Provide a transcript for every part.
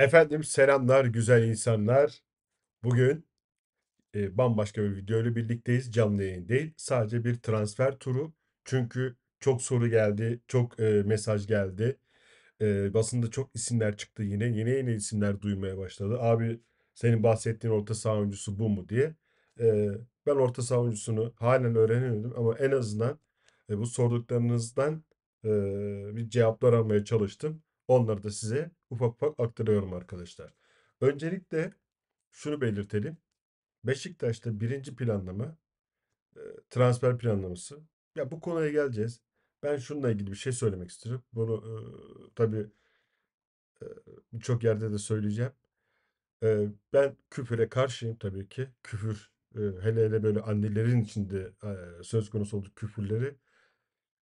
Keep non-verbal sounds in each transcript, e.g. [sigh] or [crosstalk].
Efendim selamlar güzel insanlar. Bugün e, bambaşka bir video ile birlikteyiz. Canlı yayın değil. Sadece bir transfer turu. Çünkü çok soru geldi, çok e, mesaj geldi. E, basında çok isimler çıktı yine. yine yeni isimler duymaya başladı. Abi senin bahsettiğin orta saha oyuncusu bu mu diye. E, ben orta saha oyuncusunu halen öğrenemedim ama en azından e, bu sorduklarınızdan e, bir cevaplar almaya çalıştım. Onları da size ufak ufak aktarıyorum arkadaşlar. Öncelikle şunu belirtelim. Beşiktaş'ta birinci planlama e, transfer planlaması. Ya bu konuya geleceğiz. Ben şununla ilgili bir şey söylemek istiyorum. Bunu e, tabii e, birçok yerde de söyleyeceğim. E, ben küfüre karşıyım tabii ki. Küfür e, hele hele böyle annelerin içinde e, söz konusu olduğu küfürleri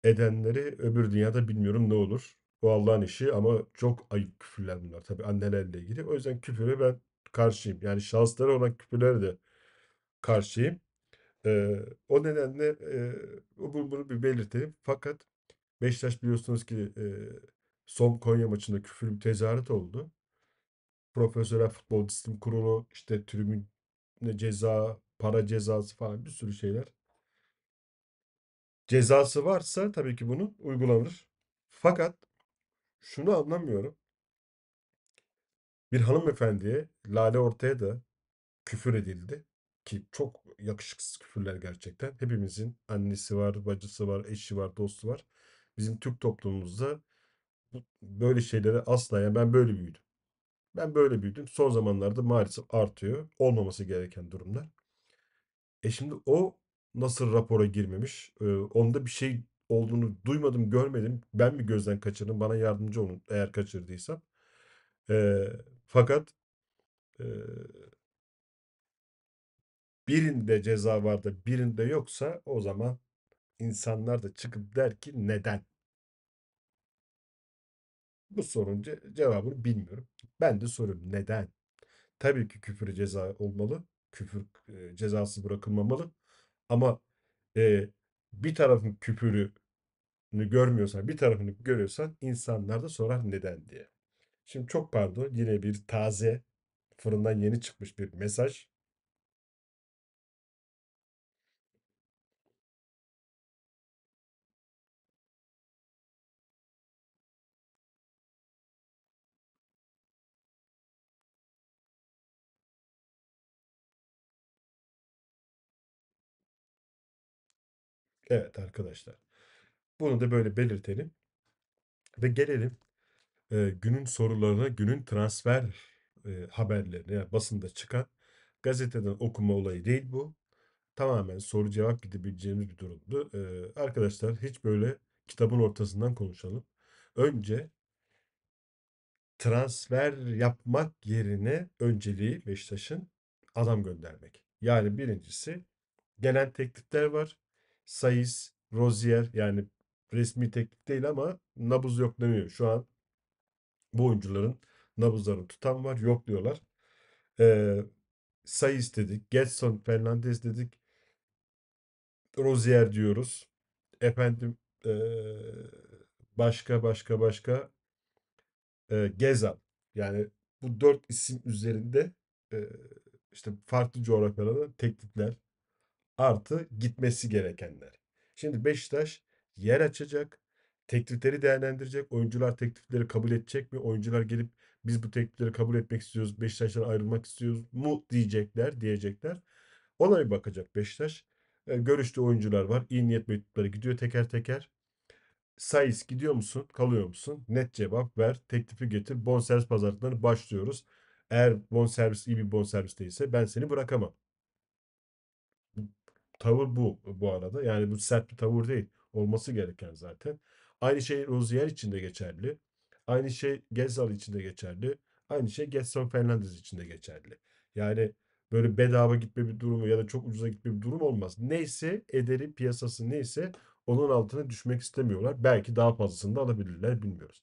edenleri öbür dünyada bilmiyorum ne olur. O Allah'ın işi ama çok ayıp küfürler bunlar. Tabii annelerle ilgili. O yüzden küfürü ben karşıyım. Yani şahıslara olan küfürleri de karşıyım. Ee, o nedenle e, bunu, bunu bir belirtelim. Fakat Beşiktaş biliyorsunuz ki e, son Konya maçında küfür bir tezahürat oldu. Profesyonel Futbol Disiplin Kurulu işte tribün ceza, para cezası falan bir sürü şeyler. Cezası varsa tabii ki bunu uygulanır. Fakat şunu anlamıyorum. Bir hanımefendiye Lale Ortaya da küfür edildi. Ki çok yakışıksız küfürler gerçekten. Hepimizin annesi var, bacısı var, eşi var, dostu var. Bizim Türk toplumumuzda böyle şeylere asla yani ben böyle büyüdüm. Ben böyle büyüdüm. Son zamanlarda maalesef artıyor. Olmaması gereken durumlar. E şimdi o nasıl rapora girmemiş? onda bir şey olduğunu duymadım, görmedim. Ben mi gözden kaçırdım? Bana yardımcı olun eğer kaçırdıysam. E, fakat e, birinde ceza var da birinde yoksa o zaman insanlar da çıkıp der ki neden? Bu sorunun ce- cevabını bilmiyorum. Ben de soruyorum neden? Tabii ki küfür ceza olmalı. Küfür e, cezası bırakılmamalı. Ama e, bir tarafın küpürünü görmüyorsan, bir tarafını görüyorsan insanlar da sorar neden diye. Şimdi çok pardon yine bir taze fırından yeni çıkmış bir mesaj. Evet arkadaşlar. Bunu da böyle belirtelim. Ve gelelim e, günün sorularına, günün transfer e, haberlerine, yani basında çıkan gazeteden okuma olayı değil bu. Tamamen soru cevap gidebileceğimiz bir durumdu. E, arkadaşlar hiç böyle kitabın ortasından konuşalım. Önce transfer yapmak yerine önceliği Beşiktaş'ın adam göndermek. Yani birincisi gelen teklifler var. Sayis, Rozier yani resmi teknik değil ama nabız yok demiyor. Şu an bu oyuncuların nabızlarını tutan var yok diyorlar. Ee, Sayis dedik. Getson Fernandez dedik. Rozier diyoruz. Efendim e, başka başka başka e, Gezal. Yani bu dört isim üzerinde e, işte farklı coğrafyalarda teknikler, artı gitmesi gerekenler. Şimdi Beşiktaş yer açacak, teklifleri değerlendirecek, oyuncular teklifleri kabul edecek mi? Oyuncular gelip biz bu teklifleri kabul etmek istiyoruz, Beşiktaş'tan ayrılmak istiyoruz mu diyecekler, diyecekler. Ona bir bakacak Beşiktaş. E, görüştüğü oyuncular var. iyi niyet mektupları gidiyor teker teker. Sayıs gidiyor musun? Kalıyor musun? Net cevap ver. Teklifi getir. Bonservis pazarlıklarını başlıyoruz. Eğer bonservis iyi bir bonservis değilse ben seni bırakamam. Tavır bu bu arada. Yani bu sert bir tavır değil. Olması gereken zaten. Aynı şey Rozier için de geçerli. Aynı şey Gezal için de geçerli. Aynı şey Gerson Fernandez için de geçerli. Yani böyle bedava gitme bir durumu ya da çok ucuza gitme bir durum olmaz. Neyse ederi piyasası neyse onun altına düşmek istemiyorlar. Belki daha fazlasını da alabilirler bilmiyoruz.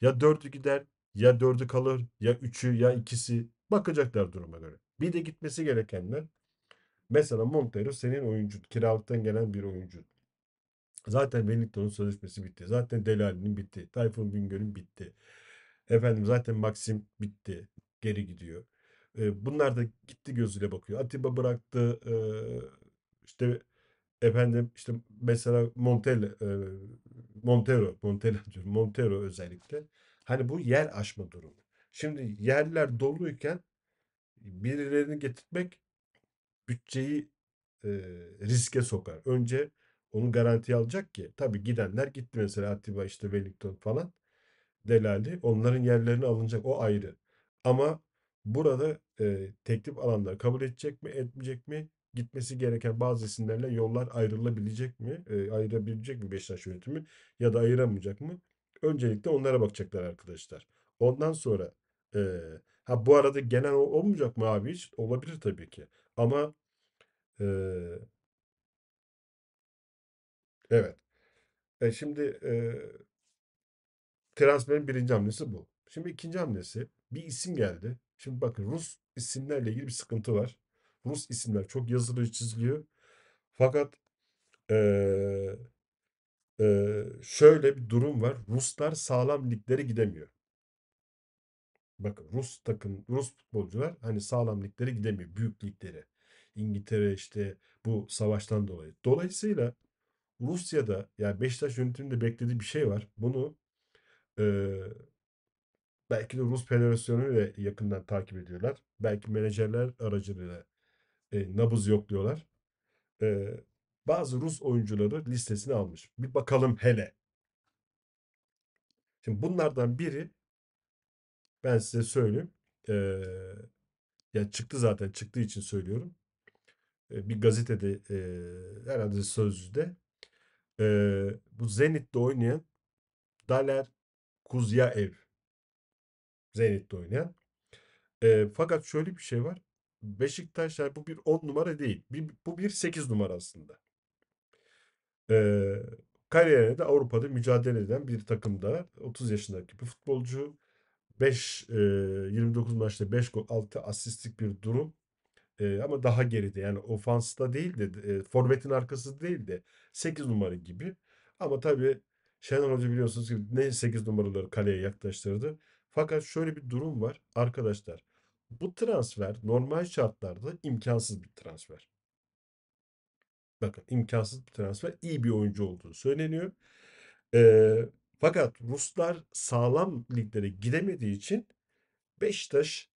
Ya dördü gider ya dördü kalır ya üçü ya ikisi bakacaklar duruma göre. Bir de gitmesi gerekenler Mesela Montero senin oyuncun. Kiralıktan gelen bir oyuncu. Zaten Wellington'un sözleşmesi bitti. Zaten Delali'nin bitti. Tayfun Bingöl'ün bitti. Efendim zaten Maxim bitti. Geri gidiyor. bunlar da gitti gözüyle bakıyor. Atiba bıraktı. işte efendim işte mesela Montel, Montero, Montero [laughs] diyorum. Montero özellikle. Hani bu yer aşma durumu. Şimdi yerler doluyken birilerini getirmek bütçeyi e, riske sokar. Önce onu garanti alacak ki tabii gidenler gitti mesela Atiba işte Wellington falan Delali onların yerlerini alınacak o ayrı. Ama burada e, teklif alanlar kabul edecek mi etmeyecek mi gitmesi gereken bazı isimlerle yollar ayrılabilecek mi? E, ayırabilecek mi Beşiktaş yönetimi ya da ayıramayacak mı? Öncelikle onlara bakacaklar arkadaşlar. Ondan sonra Eee, ha, bu arada genel olmayacak mı abi hiç? Olabilir tabii ki ama, eee Evet. E, şimdi, eee transferin birinci hamlesi bu. Şimdi ikinci hamlesi bir isim geldi. Şimdi bakın Rus isimlerle ilgili bir sıkıntı var. Rus isimler çok yazılıyor, çiziliyor. Fakat, eee, eee, şöyle bir durum var. Ruslar sağlam liglere gidemiyor. Bakın Rus takım, Rus futbolcular hani sağlam liglere gidemiyor. Büyük liglere. İngiltere işte bu savaştan dolayı. Dolayısıyla Rusya'da yani Beşiktaş yönetiminde beklediği bir şey var. Bunu e, belki de Rus Federasyonu ile yakından takip ediyorlar. Belki menajerler aracılığıyla e, nabız yokluyorlar. E, bazı Rus oyuncuları listesini almış. Bir bakalım hele. Şimdi bunlardan biri ben size söyleyeyim. Ee, ya çıktı zaten çıktığı için söylüyorum. Ee, bir gazetede e, herhalde sözlüde e, bu Zenit'te oynayan Daler Kuzyaev Zenit'te oynayan. E, fakat şöyle bir şey var. Beşiktaş yani bu bir 10 numara değil. Bir, bu bir 8 numara aslında. E, kariyerine de Avrupa'da mücadele eden bir takımda 30 yaşındaki bir futbolcu 5 e, 29 maçta 5 gol 6 asistlik bir durum. E, ama daha geride yani ofansta değil de e, forvetin arkası değil de 8 numara gibi. Ama tabii Şenol Hoca biliyorsunuz ki ne 8 numaraları kaleye yaklaştırdı. Fakat şöyle bir durum var arkadaşlar. Bu transfer normal şartlarda imkansız bir transfer. Bakın imkansız bir transfer iyi bir oyuncu olduğunu söyleniyor. Ee, fakat Ruslar sağlam liglere gidemediği için Beşiktaş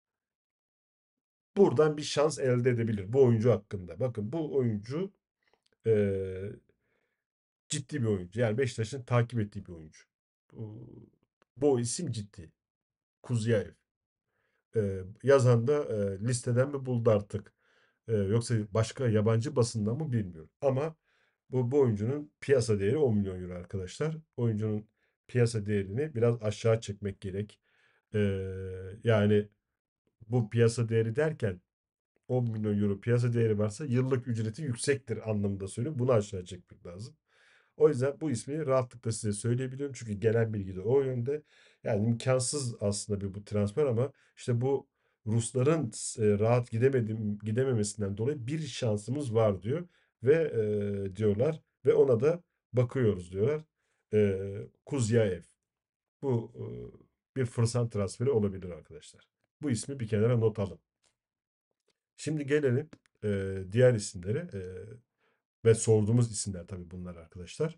buradan bir şans elde edebilir bu oyuncu hakkında. Bakın bu oyuncu e, ciddi bir oyuncu. Yani Beşiktaş'ın takip ettiği bir oyuncu. Bu, bu isim ciddi. Kuziyaev. E, yazan da e, listeden mi buldu artık? E, yoksa başka yabancı basından mı bilmiyorum. Ama bu, bu oyuncunun piyasa değeri 10 milyon euro arkadaşlar. Oyuncunun piyasa değerini biraz aşağı çekmek gerek. E, yani bu piyasa değeri derken 10 milyon euro piyasa değeri varsa yıllık ücreti yüksektir anlamında söylüyorum. Bunu aşağı çekmek lazım. O yüzden bu ismi rahatlıkla size söyleyebiliyorum. Çünkü gelen bilgi de o yönde. Yani imkansız aslında bir bu transfer ama işte bu Rusların rahat gidemedim gidememesinden dolayı bir şansımız var diyor ve e, diyorlar ve ona da bakıyoruz diyorlar e, Kuzyayev. Bu e, bir fırsat transferi olabilir arkadaşlar. Bu ismi bir kenara not alın. Şimdi gelelim e, diğer isimlere e, ve sorduğumuz isimler tabii bunlar arkadaşlar.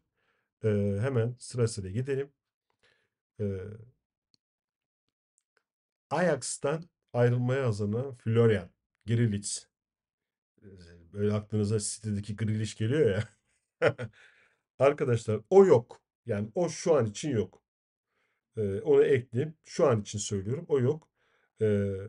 E, hemen sırasıyla gidelim. E, Ajax'tan ayrılmaya hazırlanan Florian Grilic. Böyle aklınıza sitedeki Grilic geliyor ya. [laughs] Arkadaşlar o yok. Yani o şu an için yok. Ee, onu ekleyeyim. Şu an için söylüyorum. O yok. Ee,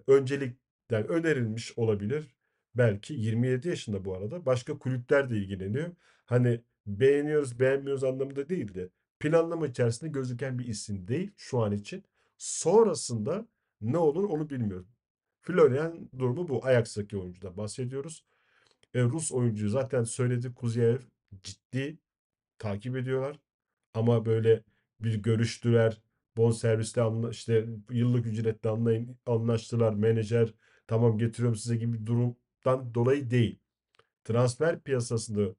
öncelikten önerilmiş olabilir. Belki 27 yaşında bu arada. Başka kulüpler de ilgileniyor. Hani beğeniyoruz beğenmiyoruz anlamında değil de planlama içerisinde gözüken bir isim değil şu an için. Sonrasında ne olur onu bilmiyorum. Florian durumu bu. Ayaksaki oyuncuda bahsediyoruz. E, Rus oyuncu zaten söyledi. Kuziyev ciddi takip ediyorlar ama böyle bir görüştüler. Bon serviste anla, işte yıllık ücretle anlayın, anlaştılar. Menajer tamam getiriyorum size gibi bir durumdan dolayı değil. Transfer piyasasında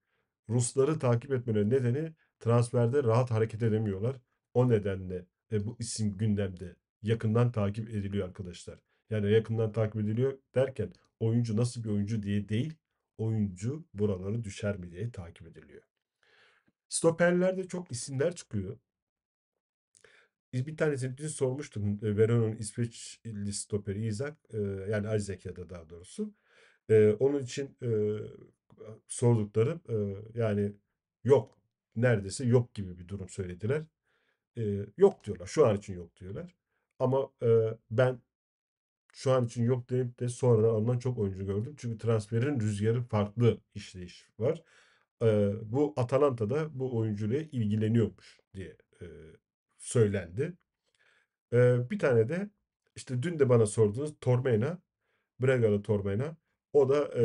Rusları takip etmenin nedeni transferde rahat hareket edemiyorlar. O nedenle e, bu isim gündemde yakından takip ediliyor arkadaşlar. Yani yakından takip ediliyor derken oyuncu nasıl bir oyuncu diye değil, oyuncu buraları düşer mi diye takip ediliyor. Stoperlerde çok isimler çıkıyor. Bir tanesini dün sormuştum. Verona'nın İsveçli stoperi Isaac. Yani Isaac ya da daha doğrusu. Onun için sordukları yani yok. Neredeyse yok gibi bir durum söylediler. Yok diyorlar. Şu an için yok diyorlar. Ama ben şu an için yok deyip de sonradan ondan çok oyuncu gördüm. Çünkü transferin rüzgarı farklı işleyiş var bu Atalanta'da bu oyuncuyla ilgileniyormuş diye e, söylendi. E, bir tane de işte dün de bana sordunuz Tormeyna, Braga'da Tormeyna. O da e,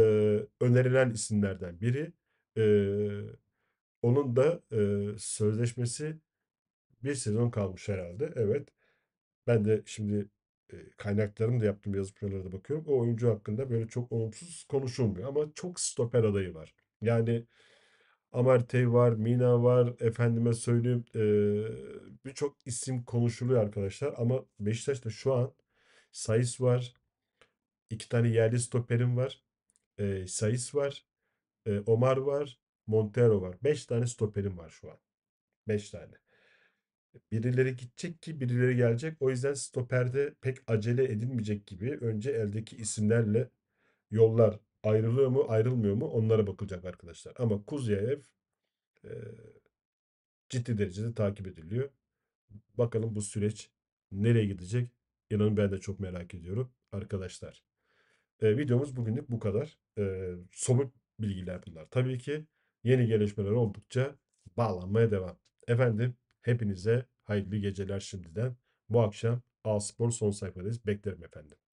önerilen isimlerden biri. E, onun da e, sözleşmesi bir sezon kalmış herhalde. Evet. Ben de şimdi e, kaynaklarını da yaptım yazıp da bakıyorum. O oyuncu hakkında böyle çok olumsuz konuşulmuyor ama çok stoper adayı var. Yani Amertey var, Mina var, efendime söyleyeyim e, birçok isim konuşuluyor arkadaşlar. Ama Beşiktaş'ta şu an Sayıs var, iki tane yerli stoperim var, e, Sayıs var, e, Omar var, Montero var. Beş tane stoperim var şu an. Beş tane. Birileri gidecek ki birileri gelecek. O yüzden stoperde pek acele edilmeyecek gibi önce eldeki isimlerle yollar ayrılıyor mu ayrılmıyor mu onlara bakılacak arkadaşlar. Ama Kuzyayev e, ciddi derecede takip ediliyor. Bakalım bu süreç nereye gidecek? İnanın ben de çok merak ediyorum arkadaşlar. E, videomuz bugünlük bu kadar. E, somut bilgiler bunlar. Tabii ki yeni gelişmeler oldukça bağlanmaya devam. Efendim hepinize hayırlı geceler şimdiden. Bu akşam A Spor son sayfadayız. Beklerim efendim.